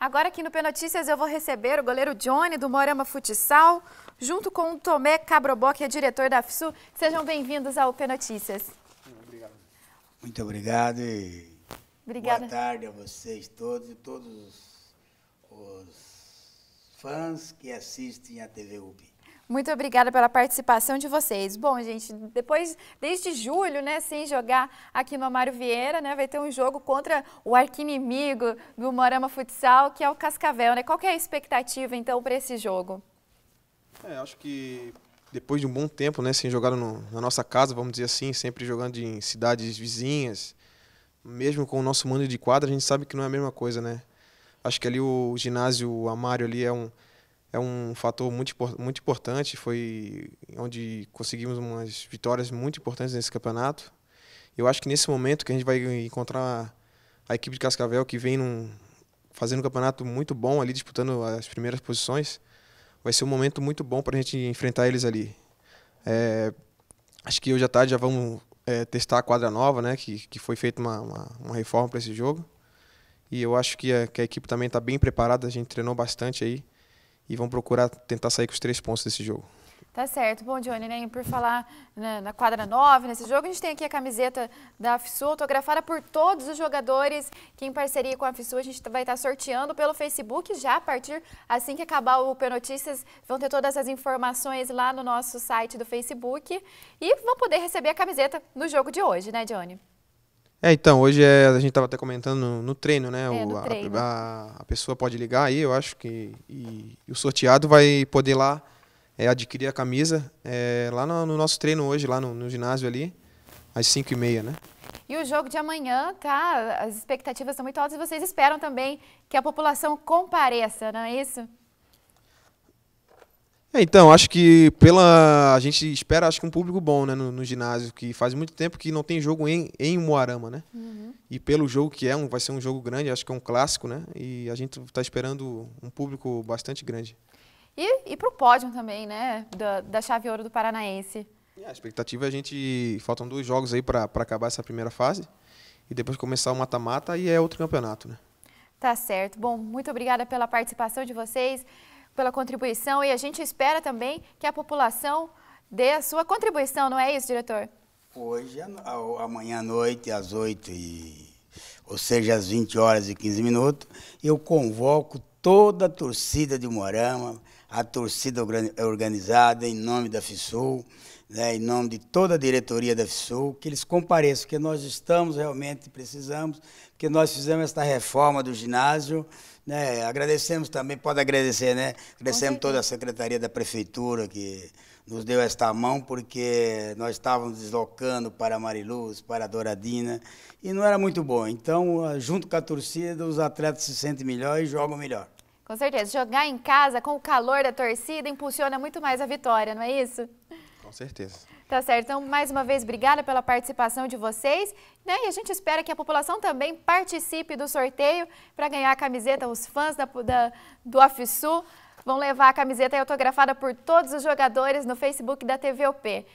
Agora aqui no P Notícias eu vou receber o goleiro Johnny do Morama Futsal, junto com o Tomé Cabrobó, que é diretor da FSU. Sejam bem-vindos ao P Notícias. Obrigado. Muito obrigado e Obrigada. boa tarde a vocês todos e todos os fãs que assistem à TV UP. Muito obrigada pela participação de vocês. Bom, gente, depois, desde julho, né, sem jogar aqui no Amário Vieira, né, vai ter um jogo contra o arquinimigo do Morama Futsal, que é o Cascavel, né? Qual é a expectativa, então, para esse jogo? É, acho que depois de um bom tempo, né, sem jogar no, na nossa casa, vamos dizer assim, sempre jogando em cidades vizinhas, mesmo com o nosso mando de quadra, a gente sabe que não é a mesma coisa, né? Acho que ali o ginásio Amário ali é um é um fator muito, muito importante. Foi onde conseguimos umas vitórias muito importantes nesse campeonato. Eu acho que nesse momento que a gente vai encontrar a equipe de Cascavel que vem num, fazendo um campeonato muito bom ali, disputando as primeiras posições, vai ser um momento muito bom para a gente enfrentar eles ali. É, acho que hoje à tarde já vamos é, testar a quadra nova, né? Que, que foi feita uma, uma, uma reforma para esse jogo. E eu acho que a, que a equipe também está bem preparada, a gente treinou bastante aí e vão procurar tentar sair com os três pontos desse jogo. Tá certo. Bom, Johnny, né, por falar na, na quadra 9, nesse jogo, a gente tem aqui a camiseta da FSU, autografada por todos os jogadores, que em parceria com a FSU a gente vai estar sorteando pelo Facebook já a partir, assim que acabar o P Notícias, vão ter todas as informações lá no nosso site do Facebook e vão poder receber a camiseta no jogo de hoje, né, Johnny? É, então, hoje é, a gente estava até comentando no, no treino, né? É, o, a, treino. A, a, pessoa pode ligar aí, eu acho que. E, e o sorteado vai poder lá é, adquirir a camisa é, lá no, no, nosso treino hoje, lá no, no ginásio ali, às 5h30, né? E o jogo de amanhã, tá? As expectativas são muito altas e vocês esperam também que a população compareça, não é isso? É, então, acho que pela. A gente espera acho que um público bom né, no, no ginásio, que faz muito tempo que não tem jogo em, em Moarama, né? Uhum. E pelo jogo que é, um, vai ser um jogo grande, acho que é um clássico, né? E a gente está esperando um público bastante grande. E, e para o pódio também, né? Da, da chave ouro do Paranaense. É, a expectativa é a gente. Faltam dois jogos aí para acabar essa primeira fase. E depois começar o mata-mata e é outro campeonato, né? Tá certo. Bom, muito obrigada pela participação de vocês pela contribuição e a gente espera também que a população dê a sua contribuição, não é isso, diretor? Hoje, amanhã à noite, às 8 e ou seja, às 20 horas e 15 minutos, eu convoco toda a torcida de Morama, a torcida organizada em nome da FISUL, né, em nome de toda a diretoria da FSU, que eles compareçam, porque nós estamos realmente, precisamos, porque nós fizemos esta reforma do ginásio, né, agradecemos também, pode agradecer, né? Agradecemos toda a Secretaria da Prefeitura que nos deu esta mão, porque nós estávamos deslocando para Mariluz, para Douradina, e não era muito bom. Então, junto com a torcida, os atletas se sentem melhor e jogam melhor. Com certeza, jogar em casa com o calor da torcida impulsiona muito mais a vitória, não é isso? Com certeza. Tá certo. Então, mais uma vez, obrigada pela participação de vocês. Né? E a gente espera que a população também participe do sorteio para ganhar a camiseta. Os fãs da, da, do AFSU vão levar a camiseta autografada por todos os jogadores no Facebook da TVOP.